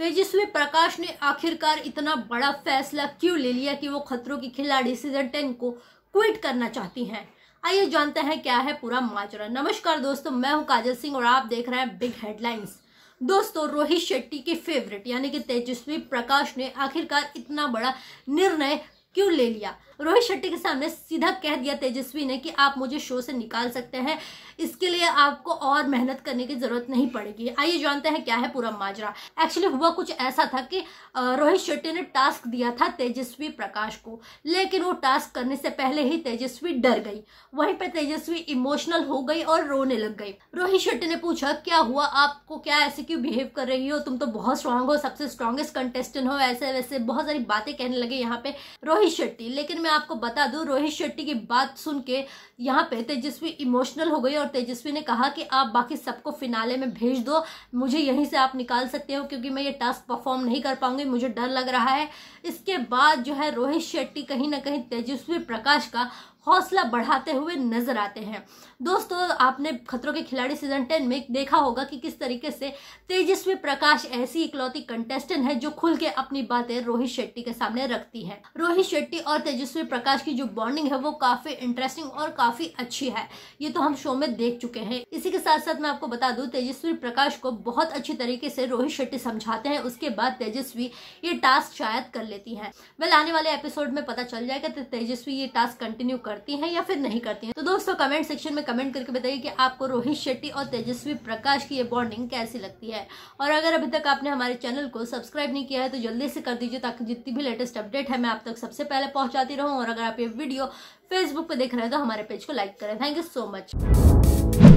तेजस्वी तो प्रकाश ने आखिरकार इतना बड़ा फैसला क्यों ले लिया कि वो खतरों की खिलाड़ी सीजन टेन को क्विट करना चाहती हैं आइए जानते हैं क्या है पूरा माजरा नमस्कार दोस्तों मैं हूं काजल सिंह और आप देख रहे हैं बिग हेडलाइंस दोस्तों रोहित शेट्टी की फेवरेट यानी कि तेजस्वी प्रकाश ने आखिरकार इतना बड़ा निर्णय क्यों ले लिया रोहित शेट्टी के सामने सीधा कह दिया तेजस्वी ने कि आप मुझे शो से निकाल सकते हैं इसके लिए आपको और मेहनत करने की जरूरत नहीं पड़ेगी आइए जानते हैं क्या है पूरा माजरा एक्चुअली हुआ कुछ ऐसा था कि रोहित शेट्टी ने टास्क दिया था तेजस्वी प्रकाश को लेकिन वो टास्क करने से पहले ही तेजस्वी डर गई वहीं पर तेजस्वी इमोशनल हो गई और रोने लग गई रोहित शेट्टी ने पूछा क्या हुआ आपको क्या ऐसे क्यों बिहेव कर रही हो तुम तो बहुत स्ट्रांग हो सबसे स्ट्रांगेस्ट कंटेस्टेंट हो ऐसे वैसे बहुत सारी बातें कहने लगे यहाँ पे रोहित शेट्टी लेकिन मैं मैं आपको बता दूं रोहित शेट्टी की बात सुन के यहाँ पे तेजस्वी इमोशनल हो गई और तेजस्वी ने कहा कि आप बाकी सबको फिनाले में भेज दो मुझे यहीं से आप निकाल सकते हो क्योंकि मैं ये टास्क परफॉर्म नहीं कर पाऊंगी मुझे डर लग रहा है इसके बाद जो है रोहित शेट्टी कहीं ना कहीं तेजस्वी प्रकाश का हौसला बढ़ाते हुए नजर आते हैं दोस्तों आपने खतरों के खिलाड़ी सीजन टेन में देखा होगा कि किस तरीके से तेजस्वी प्रकाश ऐसी इकलौती कंटेस्टेंट है जो खुल के अपनी बातें रोहित शेट्टी के सामने रखती है रोहित शेट्टी और तेजस्वी प्रकाश की जो बॉन्डिंग है वो काफी इंटरेस्टिंग और काफी अच्छी है ये तो हम शो में देख चुके हैं इसी के साथ साथ मैं आपको बता दू तेजस्वी प्रकाश को बहुत अच्छी तरीके से रोहित शेट्टी समझाते हैं उसके बाद तेजस्वी ये टास्क शायद कर लेती है वेल आने वाले एपिसोड में पता चल जाएगा तेजस्वी ये टास्क कंटिन्यू कर करती हैं या फिर नहीं करती हैं तो दोस्तों कमेंट सेक्शन में कमेंट करके बताइए कि आपको रोहित शेट्टी और तेजस्वी प्रकाश की ये बॉन्डिंग कैसी लगती है और अगर अभी तक आपने हमारे चैनल को सब्सक्राइब नहीं किया है तो जल्दी से कर दीजिए ताकि जितनी भी लेटेस्ट अपडेट है मैं आप तक सबसे पहले पहुंचाती रहूँ और अगर आप ये वीडियो फेसबुक पर देख रहे हैं तो हमारे पेज को लाइक करें थैंक यू सो मच